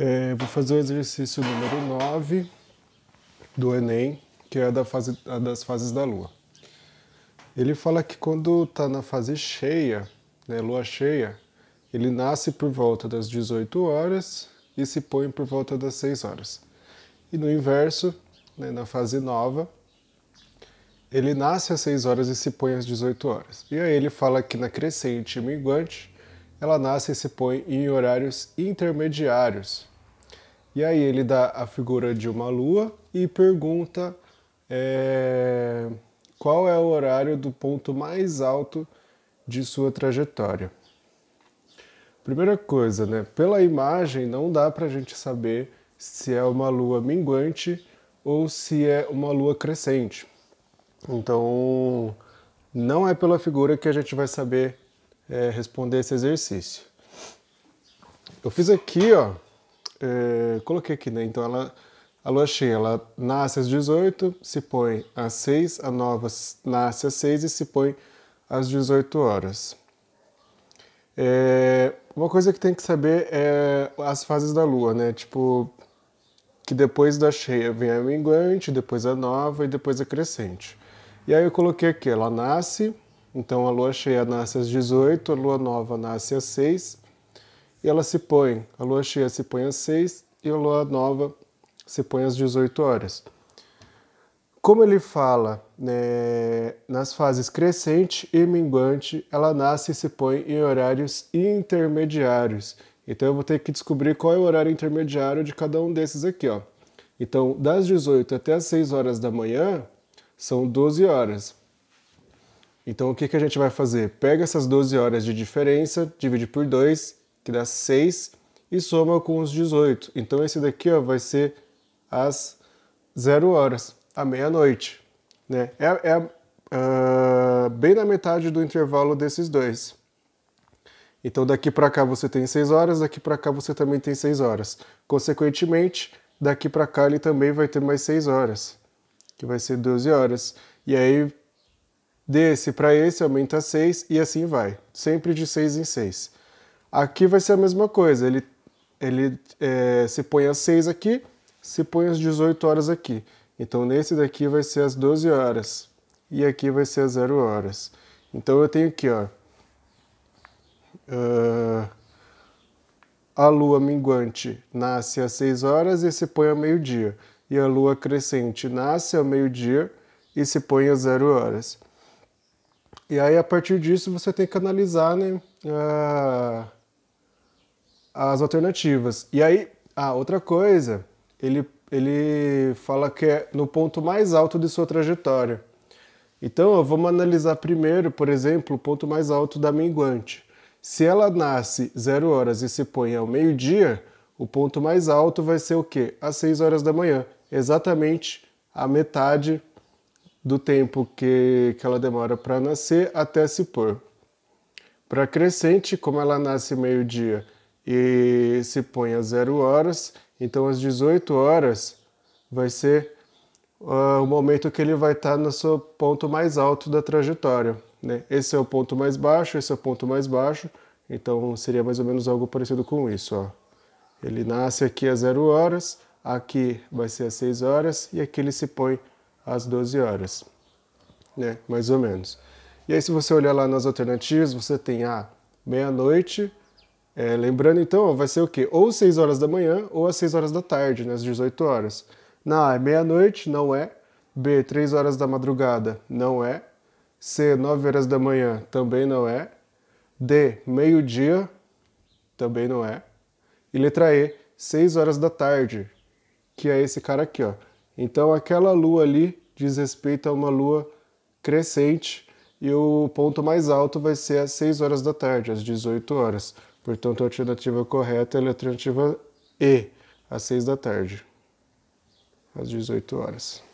É, vou fazer o exercício número 9 do Enem, que é da fase, a das fases da Lua. Ele fala que quando está na fase cheia, né, lua cheia, ele nasce por volta das 18 horas e se põe por volta das 6 horas. E no inverso, né, na fase nova, ele nasce às 6 horas e se põe às 18 horas. E aí ele fala que na crescente e minguante, ela nasce e se põe em horários intermediários. E aí ele dá a figura de uma lua e pergunta é, qual é o horário do ponto mais alto de sua trajetória. Primeira coisa, né? Pela imagem não dá para a gente saber se é uma lua minguante ou se é uma lua crescente. Então, não é pela figura que a gente vai saber é, responder esse exercício. Eu fiz aqui, ó, é, coloquei aqui, né? Então ela, a lua cheia, ela nasce às 18, se põe às 6, a nova nasce às 6 e se põe às 18 horas. É, uma coisa que tem que saber é as fases da lua, né? Tipo, que depois da cheia vem a minguante, depois a nova e depois a crescente. E aí eu coloquei aqui, ela nasce então a lua cheia nasce às 18, a lua nova nasce às 6 e ela se põe. A lua cheia se põe às 6 e a lua nova se põe às 18 horas. Como ele fala, né, nas fases crescente e minguante, ela nasce e se põe em horários intermediários. Então eu vou ter que descobrir qual é o horário intermediário de cada um desses aqui, ó. Então, das 18 até as 6 horas da manhã, são 12 horas. Então o que, que a gente vai fazer? Pega essas 12 horas de diferença, divide por 2, que dá 6, e soma com os 18. Então esse daqui ó, vai ser às 0 horas, à meia-noite. Né? É, é uh, bem na metade do intervalo desses dois. Então daqui para cá você tem 6 horas, daqui para cá você também tem 6 horas. Consequentemente, daqui para cá ele também vai ter mais 6 horas, que vai ser 12 horas. E aí desse para esse aumenta 6 e assim vai, sempre de 6 em 6. Aqui vai ser a mesma coisa, ele, ele é, se põe as 6 aqui, se põe as 18 horas aqui. Então nesse daqui vai ser as 12 horas e aqui vai ser as 0 horas. Então eu tenho aqui, ó, uh, a lua minguante nasce às 6 horas e se põe ao meio-dia, e a lua crescente nasce ao meio-dia e se põe às 0 horas. E aí, a partir disso, você tem que analisar né, ah, as alternativas. E aí, ah, outra coisa, ele, ele fala que é no ponto mais alto de sua trajetória. Então, vamos analisar primeiro, por exemplo, o ponto mais alto da minguante. Se ela nasce 0 horas e se põe ao meio-dia, o ponto mais alto vai ser o quê? Às 6 horas da manhã, exatamente a metade do tempo que, que ela demora para nascer até se pôr. Para crescente, como ela nasce meio-dia e se põe a zero horas, então às 18 horas vai ser uh, o momento que ele vai estar tá no seu ponto mais alto da trajetória. Né? Esse é o ponto mais baixo, esse é o ponto mais baixo, então seria mais ou menos algo parecido com isso. Ó. Ele nasce aqui às zero horas, aqui vai ser às 6 horas e aqui ele se põe às 12 horas, né? Mais ou menos. E aí, se você olhar lá nas alternativas, você tem a ah, meia-noite. É, lembrando, então, vai ser o quê? Ou 6 horas da manhã ou às 6 horas da tarde, né? Às 18 horas. Na A é meia-noite, não é. B, 3 horas da madrugada, não é. C, 9 horas da manhã, também não é. D, meio-dia, também não é. E letra E, 6 horas da tarde, que é esse cara aqui, ó. Então aquela lua ali diz respeito a uma lua crescente e o ponto mais alto vai ser às 6 horas da tarde, às 18 horas. Portanto, a alternativa correta é a alternativa E, às 6 da tarde, às 18 horas.